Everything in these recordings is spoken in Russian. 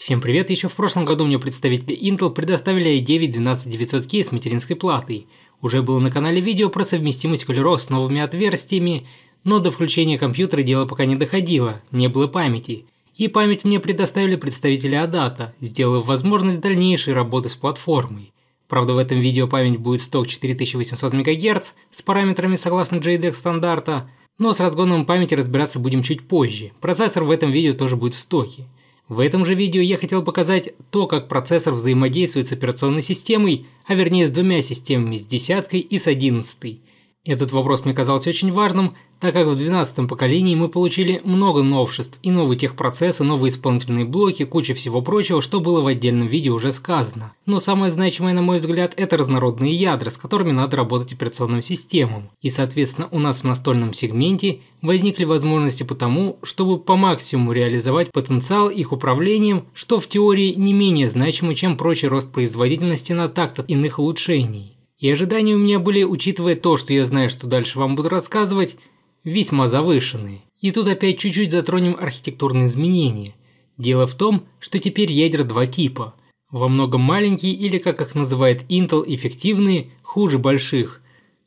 Всем привет! Еще в прошлом году мне представители Intel предоставили i9 12900K с материнской платой. Уже было на канале видео про совместимость кулеров с новыми отверстиями, но до включения компьютера дело пока не доходило, не было памяти. И память мне предоставили представители Adata, сделав возможность дальнейшей работы с платформой. Правда в этом видео память будет сток 4800 МГц с параметрами согласно JDEC стандарта, но с разгоном памяти разбираться будем чуть позже, процессор в этом видео тоже будет в стоке. В этом же видео я хотел показать то, как процессор взаимодействует с операционной системой, а вернее с двумя системами, с десяткой и с одиннадцатой. Этот вопрос мне казался очень важным, так как в 12 поколении мы получили много новшеств и новые техпроцессы, новые исполнительные блоки, куча всего прочего, что было в отдельном виде уже сказано. Но самое значимое, на мой взгляд, это разнородные ядра, с которыми надо работать операционным системам. И, соответственно, у нас в настольном сегменте возникли возможности по тому, чтобы по максимуму реализовать потенциал их управлением, что в теории не менее значимо, чем прочий рост производительности на тактах иных улучшений. И ожидания у меня были, учитывая то, что я знаю, что дальше вам буду рассказывать, весьма завышенные. И тут опять чуть-чуть затронем архитектурные изменения. Дело в том, что теперь ядер два типа. Во многом маленькие или, как их называет Intel, эффективные, хуже больших.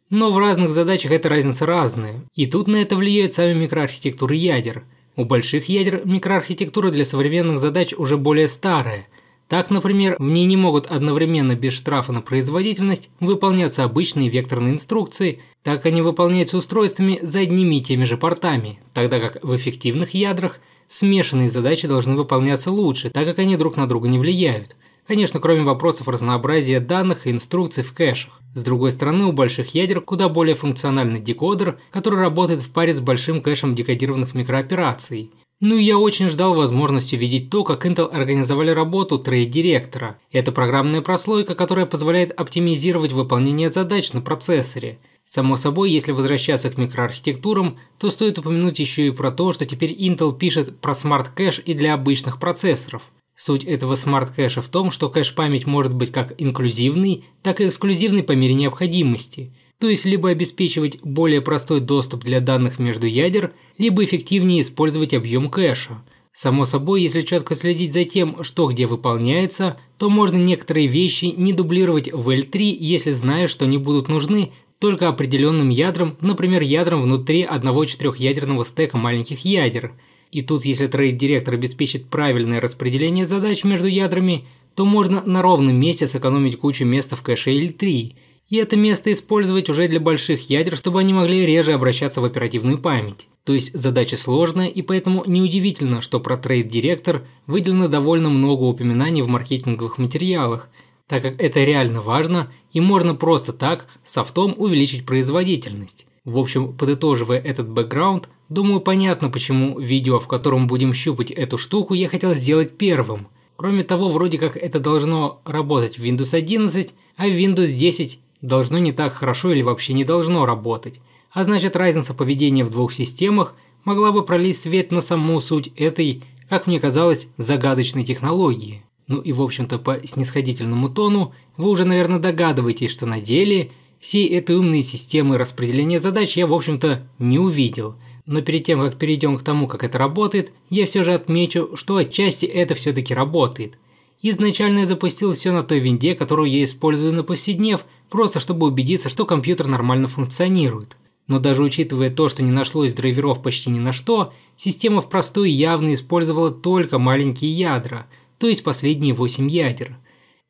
Но в разных задачах эта разница разная. И тут на это влияют сами микроархитектуры ядер. У больших ядер микроархитектура для современных задач уже более старая, так, например, в ней не могут одновременно без штрафа на производительность выполняться обычные векторные инструкции, так они выполняются устройствами за одними и теми же портами, тогда как в эффективных ядрах смешанные задачи должны выполняться лучше, так как они друг на друга не влияют. Конечно, кроме вопросов разнообразия данных и инструкций в кэшах. С другой стороны, у больших ядер куда более функциональный декодер, который работает в паре с большим кэшем декодированных микроопераций – ну и я очень ждал возможности видеть то, как Intel организовали работу трейд-директора. Это программная прослойка, которая позволяет оптимизировать выполнение задач на процессоре. Само собой, если возвращаться к микроархитектурам, то стоит упомянуть еще и про то, что теперь Intel пишет про смарт-кэш и для обычных процессоров. Суть этого смарт-кэша в том, что кэш-память может быть как инклюзивный, так и эксклюзивный по мере необходимости – то ну, есть либо обеспечивать более простой доступ для данных между ядер, либо эффективнее использовать объем кэша. Само собой, если четко следить за тем, что где выполняется, то можно некоторые вещи не дублировать в L3, если знаешь, что они будут нужны только определенным ядрам, например, ядрам внутри одного четырехъядерного стека маленьких ядер. И тут, если трейд-директор обеспечит правильное распределение задач между ядрами, то можно на ровном месте сэкономить кучу места в кэше L3 и это место использовать уже для больших ядер, чтобы они могли реже обращаться в оперативную память. То есть задача сложная, и поэтому неудивительно, что про трейд-директор выделено довольно много упоминаний в маркетинговых материалах, так как это реально важно, и можно просто так софтом увеличить производительность. В общем, подытоживая этот бэкграунд, думаю понятно, почему видео, в котором будем щупать эту штуку, я хотел сделать первым. Кроме того, вроде как это должно работать в Windows 11, а в Windows 10 должно не так хорошо или вообще не должно работать, а значит разница поведения в двух системах могла бы пролить свет на саму суть этой, как мне казалось, загадочной технологии. Ну и в общем-то по снисходительному тону вы уже, наверное, догадываетесь, что на деле всей этой умной системы распределения задач я, в общем-то, не увидел. Но перед тем, как перейдем к тому, как это работает, я все же отмечу, что отчасти это все-таки работает – Изначально я запустил все на той винде, которую я использую на повседнев, просто чтобы убедиться, что компьютер нормально функционирует. Но даже учитывая то, что не нашлось драйверов почти ни на что, система в простой явно использовала только маленькие ядра, то есть последние 8 ядер.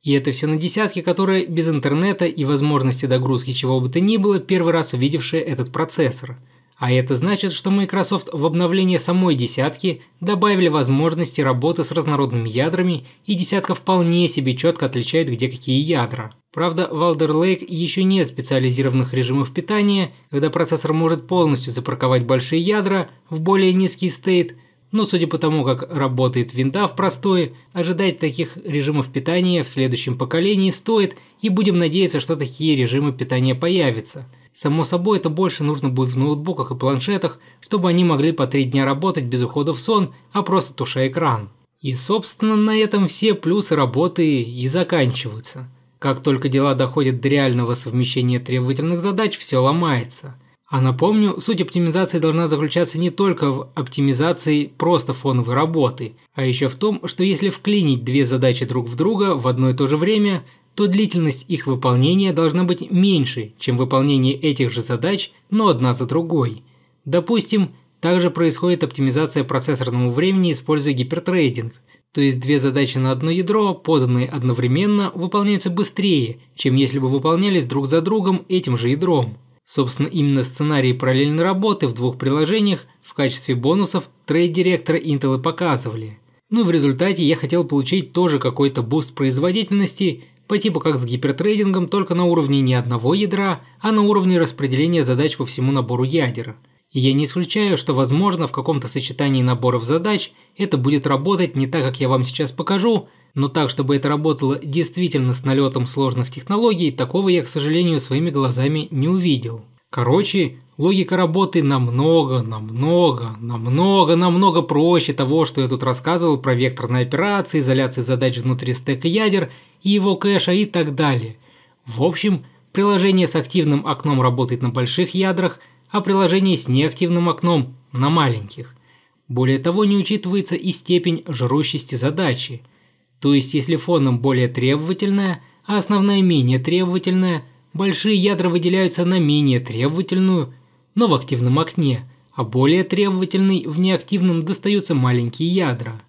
И это все на десятке, которая без интернета и возможности догрузки чего бы то ни было, первый раз увидевшая этот процессор – а это значит, что Microsoft в обновлении самой десятки добавили возможности работы с разнородными ядрами, и десятка вполне себе четко отличает, где какие ядра. Правда, в Alder Lake еще нет специализированных режимов питания, когда процессор может полностью запарковать большие ядра в более низкий стейт, но судя по тому, как работает винда в простое, ожидать таких режимов питания в следующем поколении стоит, и будем надеяться, что такие режимы питания появятся – Само собой, это больше нужно будет в ноутбуках и планшетах, чтобы они могли по три дня работать без ухода в сон, а просто туша экран. И, собственно, на этом все плюсы работы и заканчиваются. Как только дела доходят до реального совмещения требовательных задач, все ломается. А напомню, суть оптимизации должна заключаться не только в оптимизации просто фоновой работы, а еще в том, что если вклинить две задачи друг в друга в одно и то же время – то длительность их выполнения должна быть меньше, чем выполнение этих же задач, но одна за другой. Допустим, также происходит оптимизация процессорного времени, используя гипертрейдинг, то есть две задачи на одно ядро, поданные одновременно, выполняются быстрее, чем если бы выполнялись друг за другом этим же ядром. Собственно, именно сценарии параллельной работы в двух приложениях в качестве бонусов трейд-директора Intel и показывали. Ну и в результате я хотел получить тоже какой-то буст производительности – по типу как с гипертрейдингом, только на уровне не одного ядра, а на уровне распределения задач по всему набору ядер. И я не исключаю, что возможно в каком-то сочетании наборов задач это будет работать не так, как я вам сейчас покажу, но так, чтобы это работало действительно с налетом сложных технологий, такого я, к сожалению, своими глазами не увидел. Короче, логика работы намного, намного, намного, намного проще того, что я тут рассказывал про векторные операции, изоляции задач внутри стека ядер и его кэша и так далее. В общем, приложение с активным окном работает на больших ядрах, а приложение с неактивным окном – на маленьких. Более того, не учитывается и степень жрущести задачи. То есть, если фоном более требовательная, а основная менее требовательная – большие ядра выделяются на менее требовательную, но в активном окне, а более требовательный в неактивном достаются маленькие ядра.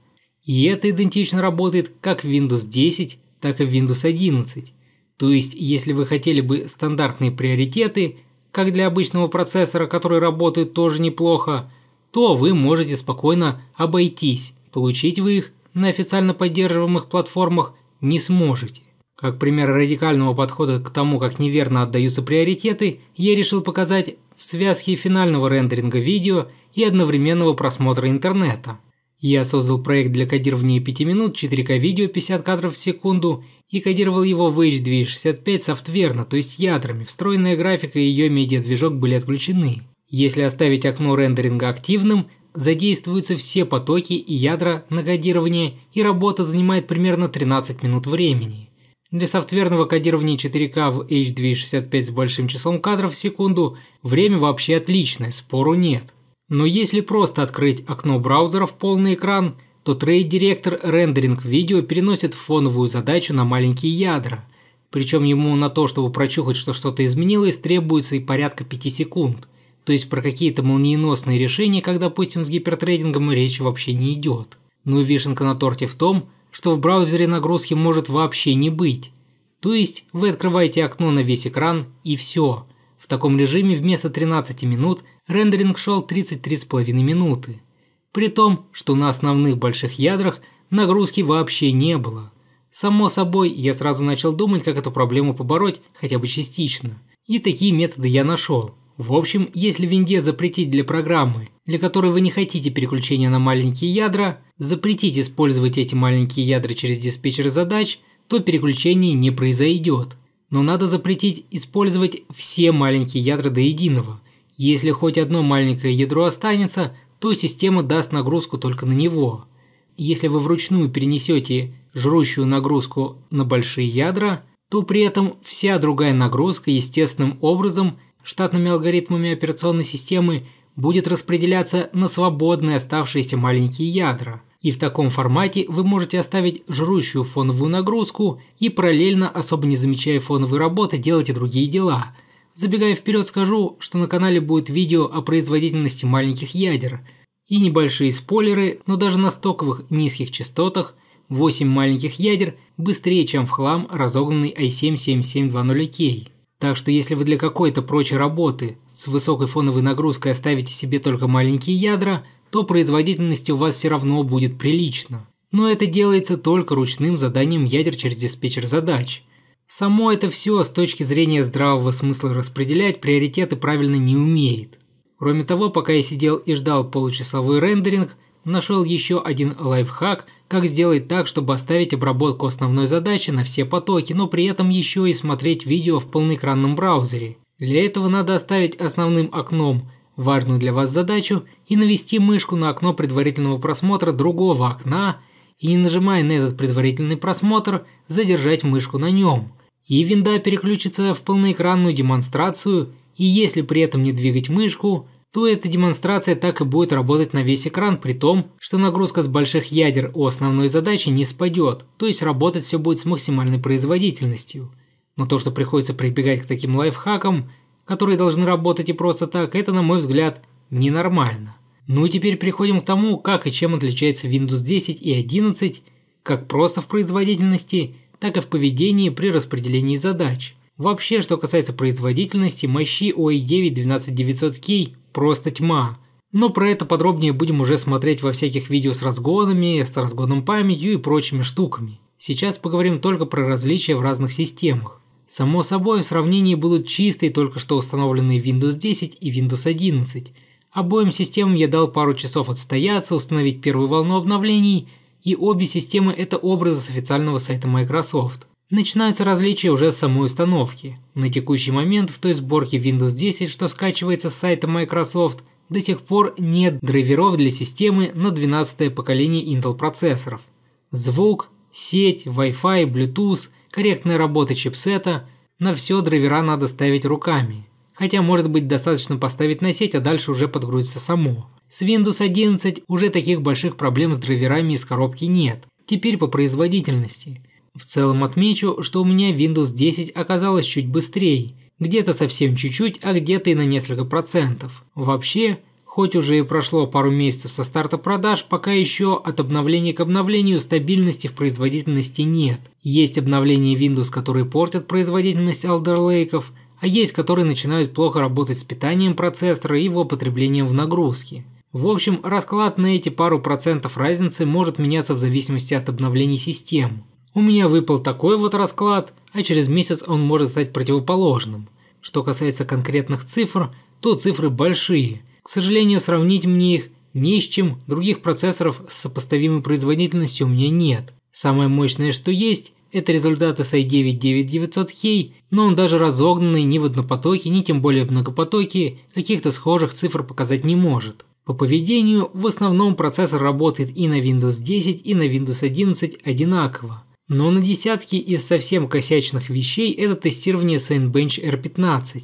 И это идентично работает как в Windows 10, так и в Windows 11. То есть, если вы хотели бы стандартные приоритеты, как для обычного процессора, который работает тоже неплохо, то вы можете спокойно обойтись. Получить вы их на официально поддерживаемых платформах не сможете. Как пример радикального подхода к тому, как неверно отдаются приоритеты, я решил показать в связке финального рендеринга видео и одновременного просмотра интернета. Я создал проект для кодирования 5 минут, 4К видео 50 кадров в секунду и кодировал его в H265 софтверно, то есть ядрами, встроенная графика и ее медиадвижок были отключены. Если оставить окно рендеринга активным, задействуются все потоки и ядра на кодирование, и работа занимает примерно 13 минут времени. Для софтверного кодирования 4К в H265 с большим числом кадров в секунду время вообще отличное, спору нет. Но если просто открыть окно браузера в полный экран, то Trade Director рендеринг видео переносит фоновую задачу на маленькие ядра. Причем ему на то, чтобы прочухать, что что-то изменилось, требуется и порядка 5 секунд. То есть про какие-то молниеносные решения, как допустим с гипертрейдингом, речи вообще не идет. Ну и вишенка на торте в том, что в браузере нагрузки может вообще не быть. То есть вы открываете окно на весь экран и все. В таком режиме вместо 13 минут рендеринг шел 33,5 минуты. При том, что на основных больших ядрах нагрузки вообще не было. Само собой, я сразу начал думать, как эту проблему побороть, хотя бы частично. И такие методы я нашел. В общем, если винде запретить для программы, для которой вы не хотите переключения на маленькие ядра, запретить использовать эти маленькие ядра через диспетчер задач, то переключение не произойдет. Но надо запретить использовать все маленькие ядра до единого. Если хоть одно маленькое ядро останется, то система даст нагрузку только на него. Если вы вручную перенесете жрущую нагрузку на большие ядра, то при этом вся другая нагрузка естественным образом – штатными алгоритмами операционной системы будет распределяться на свободные оставшиеся маленькие ядра. И в таком формате вы можете оставить жрущую фоновую нагрузку и параллельно, особо не замечая фоновой работы, делать и другие дела. Забегая вперед, скажу, что на канале будет видео о производительности маленьких ядер и небольшие спойлеры, но даже на стоковых низких частотах 8 маленьких ядер быстрее, чем в хлам разогнанный i7-7720K. Так что если вы для какой-то прочей работы с высокой фоновой нагрузкой оставите себе только маленькие ядра, то производительность у вас все равно будет прилично. Но это делается только ручным заданием ядер через диспетчер задач. Само это все с точки зрения здравого смысла распределять приоритеты правильно не умеет. Кроме того, пока я сидел и ждал получасовой рендеринг – нашел еще один лайфхак, как сделать так, чтобы оставить обработку основной задачи на все потоки, но при этом еще и смотреть видео в полноэкранном браузере. Для этого надо оставить основным окном важную для вас задачу и навести мышку на окно предварительного просмотра другого окна и не нажимая на этот предварительный просмотр, задержать мышку на нем. И винда переключится в полноэкранную демонстрацию, и если при этом не двигать мышку, то эта демонстрация так и будет работать на весь экран, при том, что нагрузка с больших ядер у основной задачи не спадет, то есть работать все будет с максимальной производительностью. Но то, что приходится прибегать к таким лайфхакам, которые должны работать и просто так, это, на мой взгляд, ненормально. Ну и теперь переходим к тому, как и чем отличается Windows 10 и 11, как просто в производительности, так и в поведении при распределении задач – Вообще, что касается производительности, мощи OE9 12900K просто тьма. Но про это подробнее будем уже смотреть во всяких видео с разгонами, с разгоном памятью и прочими штуками. Сейчас поговорим только про различия в разных системах. Само собой, в сравнении будут чистые только что установленные Windows 10 и Windows 11. Обоим системам я дал пару часов отстояться, установить первую волну обновлений, и обе системы это образы с официального сайта Microsoft. Начинаются различия уже с самой установки. На текущий момент в той сборке Windows 10, что скачивается с сайта Microsoft, до сих пор нет драйверов для системы на 12-е поколение Intel процессоров. Звук, сеть, Wi-Fi, Bluetooth, корректная работа чипсета – на все драйвера надо ставить руками. Хотя может быть достаточно поставить на сеть, а дальше уже подгрузится само. С Windows 11 уже таких больших проблем с драйверами из коробки нет. Теперь по производительности – в целом отмечу, что у меня Windows 10 оказалось чуть быстрее, где-то совсем чуть-чуть, а где-то и на несколько процентов. Вообще, хоть уже и прошло пару месяцев со старта продаж, пока еще от обновления к обновлению стабильности в производительности нет. Есть обновления Windows, которые портят производительность Alder Lake, а есть, которые начинают плохо работать с питанием процессора и его потреблением в нагрузке. В общем, расклад на эти пару процентов разницы может меняться в зависимости от обновлений систем. У меня выпал такой вот расклад, а через месяц он может стать противоположным. Что касается конкретных цифр, то цифры большие. К сожалению, сравнить мне их ни с чем, других процессоров с сопоставимой производительностью у меня нет. Самое мощное, что есть, это результаты с i9-9900K, но он даже разогнанный ни в однопотоке, ни тем более в многопотоке, каких-то схожих цифр показать не может. По поведению в основном процессор работает и на Windows 10, и на Windows 11 одинаково. Но на десятки из совсем косячных вещей это тестирование Sainbench R15.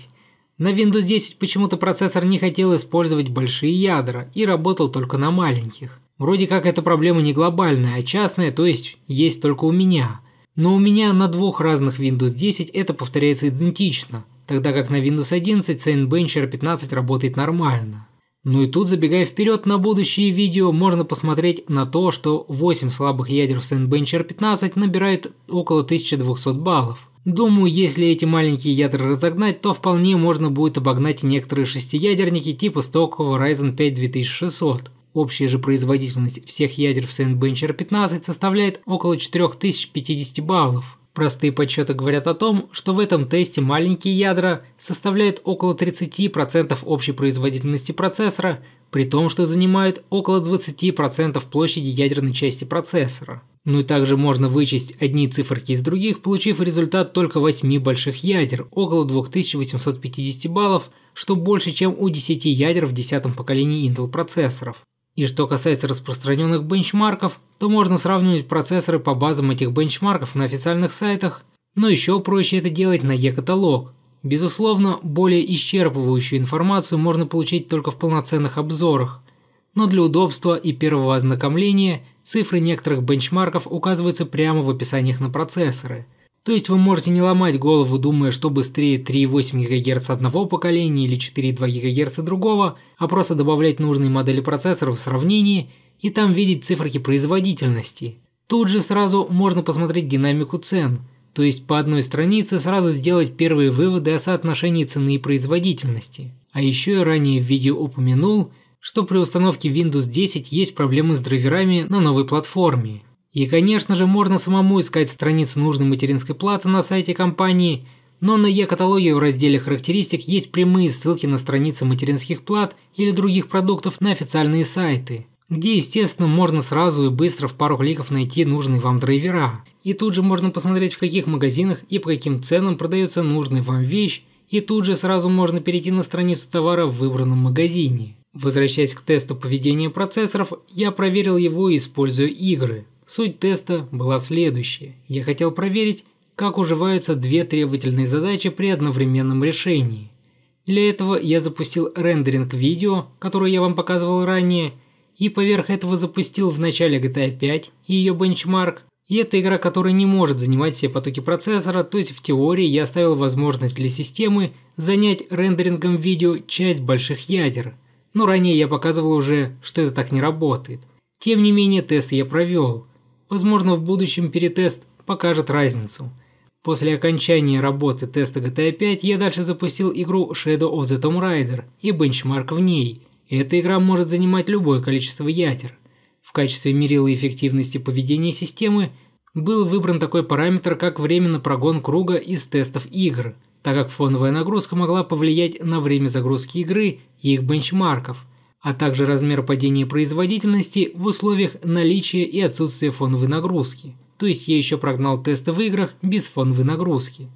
На Windows 10 почему-то процессор не хотел использовать большие ядра и работал только на маленьких. Вроде как эта проблема не глобальная, а частная, то есть есть только у меня. Но у меня на двух разных Windows 10 это повторяется идентично, тогда как на Windows 11 Sainbench R15 работает нормально. Ну и тут, забегая вперед на будущие видео, можно посмотреть на то, что 8 слабых ядер в Sandbencher 15 набирает около 1200 баллов. Думаю, если эти маленькие ядра разогнать, то вполне можно будет обогнать некоторые шестиядерники типа стокового Ryzen 5 2600. Общая же производительность всех ядер в Sandbencher 15 составляет около 4050 баллов. Простые подсчеты говорят о том, что в этом тесте маленькие ядра составляют около 30% общей производительности процессора, при том, что занимают около 20% площади ядерной части процессора. Ну и также можно вычесть одни циферки из других, получив результат только 8 больших ядер, около 2850 баллов, что больше, чем у 10 ядер в 10 поколении Intel процессоров. И что касается распространенных бенчмарков, то можно сравнивать процессоры по базам этих бенчмарков на официальных сайтах, но еще проще это делать на e-каталог. Безусловно, более исчерпывающую информацию можно получить только в полноценных обзорах, но для удобства и первого ознакомления цифры некоторых бенчмарков указываются прямо в описаниях на процессоры – то есть вы можете не ломать голову, думая, что быстрее 3,8 ГГц одного поколения или 4,2 ГГц другого, а просто добавлять нужные модели процессоров в сравнении и там видеть цифры производительности. Тут же сразу можно посмотреть динамику цен, то есть по одной странице сразу сделать первые выводы о соотношении цены и производительности. А еще я ранее в видео упомянул, что при установке Windows 10 есть проблемы с драйверами на новой платформе – и, конечно же, можно самому искать страницу нужной материнской платы на сайте компании, но на Е-каталоге в разделе «Характеристик» есть прямые ссылки на страницы материнских плат или других продуктов на официальные сайты, где, естественно, можно сразу и быстро в пару кликов найти нужные вам драйвера. И тут же можно посмотреть, в каких магазинах и по каким ценам продается нужная вам вещь, и тут же сразу можно перейти на страницу товара в выбранном магазине. Возвращаясь к тесту поведения процессоров, я проверил его, используя игры – Суть теста была следующая. Я хотел проверить, как уживаются две требовательные задачи при одновременном решении. Для этого я запустил рендеринг видео, которое я вам показывал ранее, и поверх этого запустил в начале GTA 5 и ее бенчмарк. И это игра, которая не может занимать все потоки процессора, то есть в теории я оставил возможность для системы занять рендерингом видео часть больших ядер. Но ранее я показывал уже, что это так не работает. Тем не менее, тесты я провел. Возможно, в будущем перетест покажет разницу. После окончания работы теста GTA 5 я дальше запустил игру Shadow of the Tomb Raider и бенчмарк в ней. Эта игра может занимать любое количество ядер. В качестве мерила эффективности поведения системы был выбран такой параметр, как время на прогон круга из тестов игр, так как фоновая нагрузка могла повлиять на время загрузки игры и их бенчмарков – а также размер падения производительности в условиях наличия и отсутствия фоновой нагрузки. То есть я еще прогнал тесты в играх без фоновой нагрузки.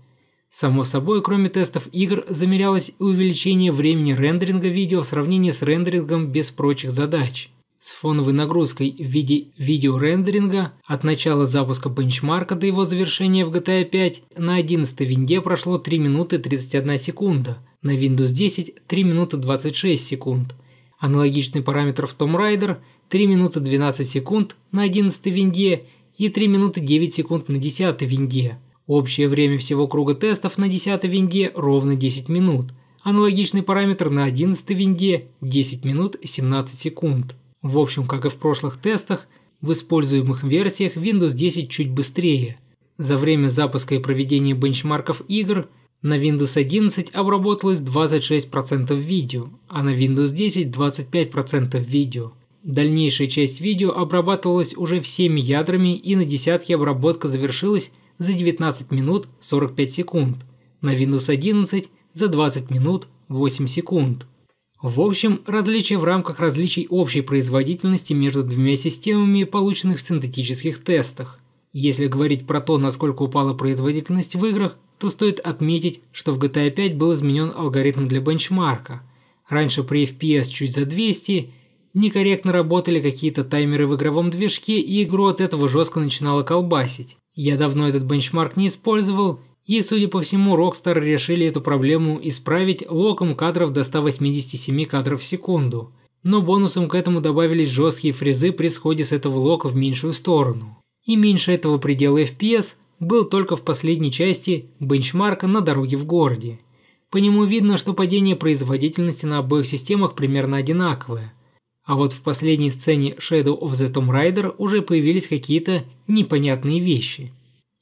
Само собой, кроме тестов игр, замерялось увеличение времени рендеринга видео в сравнении с рендерингом без прочих задач. С фоновой нагрузкой в виде видеорендеринга от начала запуска бенчмарка до его завершения в GTA 5 на 11 винде прошло 3 минуты 31 секунда, на Windows 10 – 3 минуты 26 секунд – Аналогичный параметр в Tomb Raider – 3 минуты 12 секунд на 11 винде и 3 минуты 9 секунд на 10 винде. Общее время всего круга тестов на 10 винде ровно 10 минут. Аналогичный параметр на 11 винде – 10 минут 17 секунд. В общем, как и в прошлых тестах, в используемых версиях Windows 10 чуть быстрее. За время запуска и проведения бенчмарков игр – на Windows 11 обработалось 26% видео, а на Windows 10 25% видео. Дальнейшая часть видео обрабатывалась уже всеми ядрами и на десятке обработка завершилась за 19 минут 45 секунд, на Windows 11 за 20 минут 8 секунд. В общем, различия в рамках различий общей производительности между двумя системами, полученных в синтетических тестах. Если говорить про то, насколько упала производительность в играх, то стоит отметить, что в GTA 5 был изменен алгоритм для бенчмарка. Раньше при FPS чуть за 200 некорректно работали какие-то таймеры в игровом движке, и игру от этого жестко начинало колбасить. Я давно этот бенчмарк не использовал, и, судя по всему, Rockstar решили эту проблему исправить локом кадров до 187 кадров в секунду. Но бонусом к этому добавились жесткие фрезы при сходе с этого лока в меньшую сторону и меньше этого предела FPS был только в последней части бенчмарка на дороге в городе. По нему видно, что падение производительности на обоих системах примерно одинаковое. А вот в последней сцене Shadow of the Tomb Raider уже появились какие-то непонятные вещи.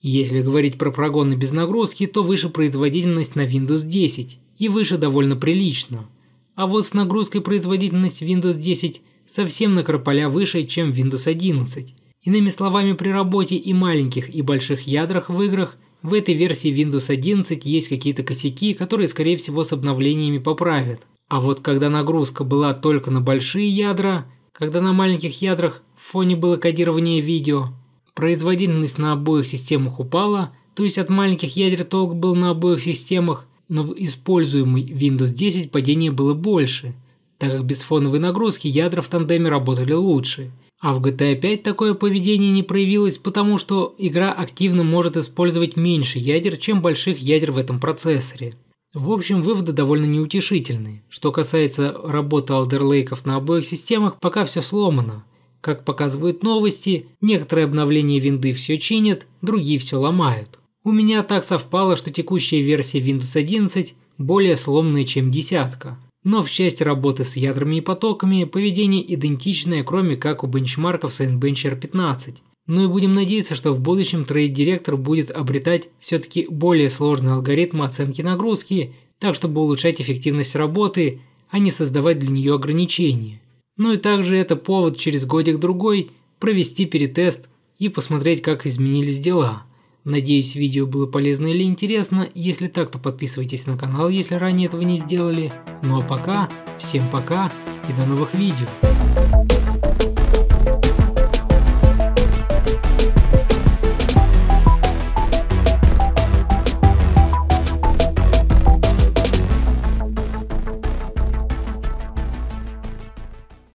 Если говорить про прогоны без нагрузки, то выше производительность на Windows 10 и выше довольно прилично. А вот с нагрузкой производительность Windows 10 совсем на крополя выше, чем Windows 11. Иными словами, при работе и маленьких, и больших ядрах в играх в этой версии Windows 11 есть какие-то косяки, которые, скорее всего, с обновлениями поправят. А вот когда нагрузка была только на большие ядра, когда на маленьких ядрах в фоне было кодирование видео, производительность на обоих системах упала, то есть от маленьких ядер толк был на обоих системах, но в используемый Windows 10 падение было больше, так как без фоновой нагрузки ядра в тандеме работали лучше – а в GTA 5 такое поведение не проявилось, потому что игра активно может использовать меньше ядер, чем больших ядер в этом процессоре. В общем, выводы довольно неутешительные. Что касается работы алдерлейков на обоих системах, пока все сломано. Как показывают новости, некоторые обновления винды все чинят, другие все ломают. У меня так совпало, что текущая версия Windows 11 более сломная, чем десятка. Но в части работы с ядрами и потоками поведение идентичное, кроме как у бенчмарков r 15. Ну и будем надеяться, что в будущем трейд-директор будет обретать все-таки более сложные алгоритмы оценки нагрузки, так чтобы улучшать эффективность работы, а не создавать для нее ограничения. Ну и также это повод через годик-другой провести перетест и посмотреть, как изменились дела. Надеюсь, видео было полезно или интересно. Если так, то подписывайтесь на канал, если ранее этого не сделали. Ну а пока, всем пока и до новых видео.